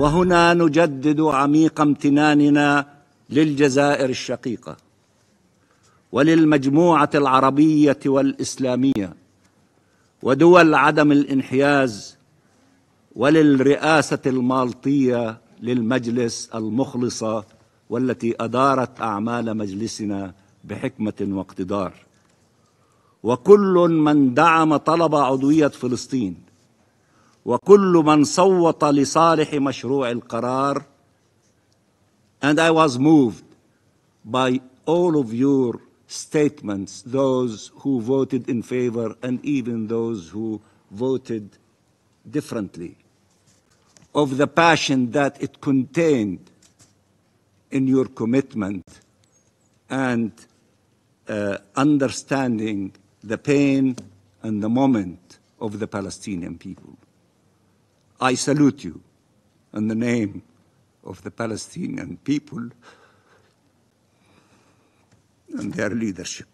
وهنا نجدد عميق امتناننا للجزائر الشقيقه وللمجموعه العربيه والاسلاميه ودول عدم الانحياز وللرئاسه المالطيه للمجلس المخلصه والتي ادارت اعمال مجلسنا بحكمه واقتدار وكل من دعم طلب عضويه فلسطين وكل من صوت لصالح مشروع القرار and I was moved by all of your statements those who voted in favor and even those who voted differently of the passion that it contained in your commitment and uh, understanding the pain and the moment of the Palestinian people. I salute you in the name of the Palestinian people and their leadership.